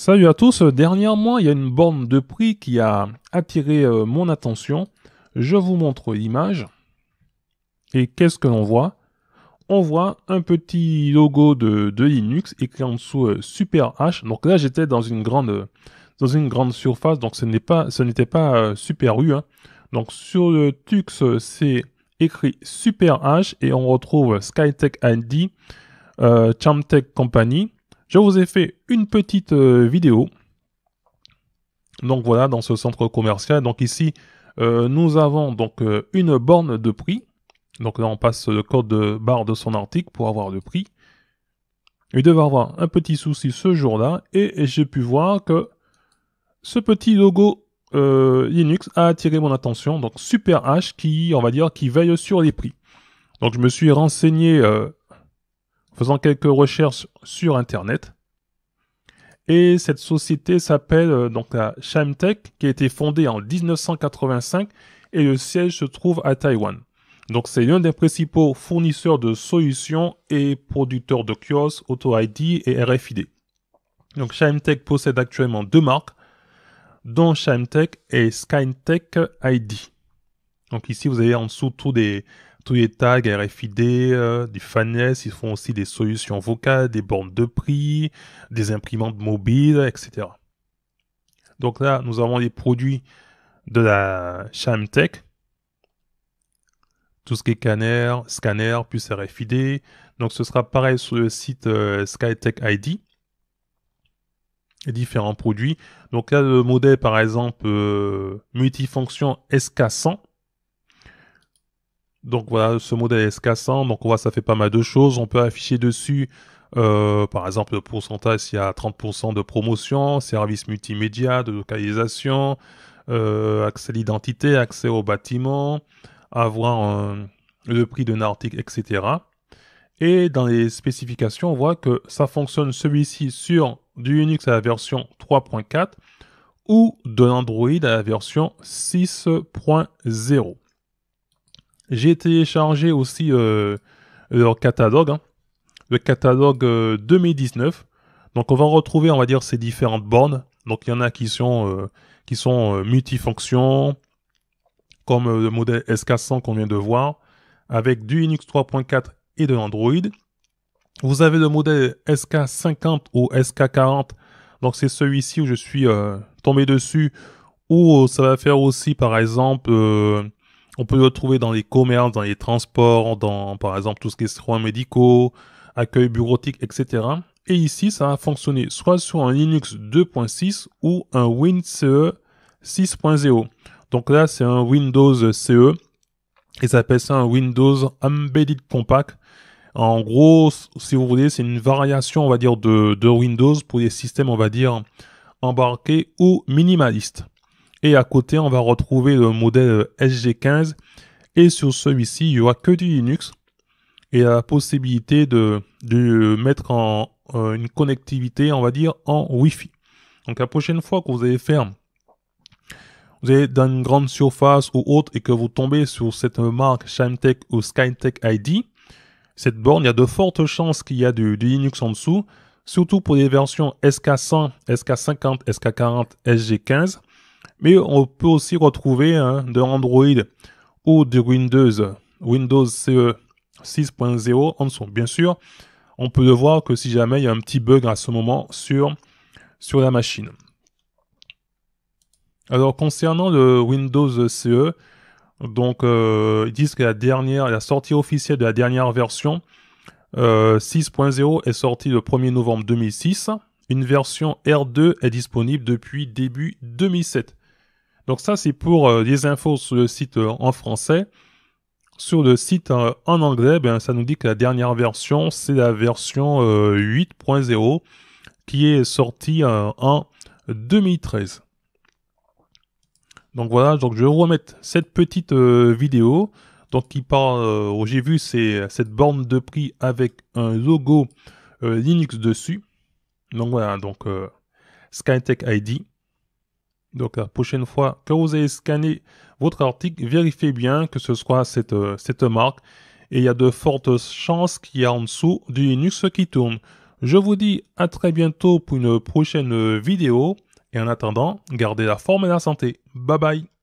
Salut à tous, dernièrement il y a une borne de prix qui a attiré euh, mon attention. Je vous montre l'image. Et qu'est-ce que l'on voit On voit un petit logo de, Linux écrit en dessous euh, Super H. Donc là j'étais dans une grande dans une grande surface, donc ce n'est pas ce n'était pas euh, Super U. Hein. Donc sur le Tux c'est écrit Super H et on retrouve Skytech ID, Chamtech Company. Je vous ai fait une petite euh, vidéo. Donc voilà, dans ce centre commercial. Donc ici, euh, nous avons donc euh, une borne de prix. Donc là, on passe le code barre de son article pour avoir le prix. Il devait avoir un petit souci ce jour-là et j'ai pu voir que ce petit logo Linux a attiré mon attention. Donc Super H qui, on va dire, qui veille sur les prix. Donc je me suis renseigné faisant quelques recherches sur Internet. Et cette société s'appelle euh, donc la qui a été fondée en 1985 et le siège se trouve à Taïwan. Donc c'est l'un des principaux fournisseurs de solutions et producteurs de kiosques, Auto ID et RFID. Donc Shamtech possède actuellement deux marques, dont Shamtech et Skytech ID. Donc ici vous avez en dessous tous des, tous les tags RFID, du euh, des FANES, ils font aussi des solutions vocales, des bornes de prix, des imprimantes mobiles, etc. Donc là, nous avons les produits de la Shamtech. Tout ce qui est scanner, scanner, plus RFID. Donc ce sera pareil sur le site euh, Skytech ID. différents produits. Donc là, le modèle, par exemple, euh, multifonction SK100 donc voilà, ce modèle SK100, Donc on voit, ça fait pas mal de choses. On peut afficher dessus, euh, par exemple, le pourcentage s'il y a 30% de promotion, service multimédia, de localisation, euh, accès à l'identité, accès au bâtiment, avoir le prix d'un article, etc. Et dans les spécifications, on voit que ça fonctionne celui-ci sur du Unix à la version 3.4 ou de l'Android à la version 6.0. J'ai téléchargé aussi euh, leur catalogue, hein. le catalogue 2019. Euh, Donc on va retrouver, on va dire, ces différentes bornes. Donc il y en a qui sont, euh, qui sont multifonctions, comme le modèle SK100 qu'on vient de voir, avec du Linux 3.4 et de l'Android. Vous avez le modèle SK50 ou SK40. Donc c'est celui-ci où je suis tombé dessus. Ou ça va faire aussi par exemple on peut le trouver dans les commerces, dans les transports, dans par exemple tout ce qui est soins médicaux, accueil bureautique, etc. Et ici, ça a fonctionné soit sur un Linux 2.6 ou un WinCE 6.0. Donc là, c'est un Windows CE. Ils appellent ça un Windows Embedded Compact. En gros, si vous voulez, c'est une variation, on va dire, de, de Windows pour les systèmes, on va dire, embarqués ou minimalistes. Et à côté, on va retrouver le modèle SG15. Et sur celui-ci, il n'y aura que du Linux et la possibilité de, de mettre en euh, une connectivité, on va dire, en Wi-Fi. Donc la prochaine fois que vous allez faire, vous allez dans une grande surface ou autre et que vous tombez sur cette marque Shimetech ou Skytech ID, cette borne, il y a de fortes chances qu'il y a du, du, Linux en dessous, surtout pour les versions SK100, SK50, SK40, SG15. Mais on peut aussi retrouver hein, de Android ou de Windows, Windows CE 6.0 euh, en dessous. Bien sûr, on peut le voir que si jamais il y a un petit bug à ce moment sur, la machine. Alors concernant le Windows CE, donc euh, ils disent que la dernière, la sortie officielle de la dernière version 6.0 euh, est sortie le 1er novembre 2006. Une version R2 est disponible depuis début 2007. Donc ça, c'est pour les euh, infos sur le site euh, en français. Sur le site euh, en anglais, ben, ça nous dit que la dernière version, c'est la version 8.0 qui est sortie en 2013. Donc voilà, donc je vais remettre cette petite vidéo. Donc qui parle, j'ai vu, c'est cette borne de prix avec un logo Linux dessus. Donc voilà, donc euh, Skytech ID. Donc la prochaine fois que vous allez scanner votre article, vérifiez bien que ce soit cette, euh, cette marque. Et il y a de fortes chances qu'il y a en dessous du Linux qui tourne. Je vous dis à très bientôt pour une prochaine euh, vidéo. Et en attendant, gardez la forme et la santé. Bye bye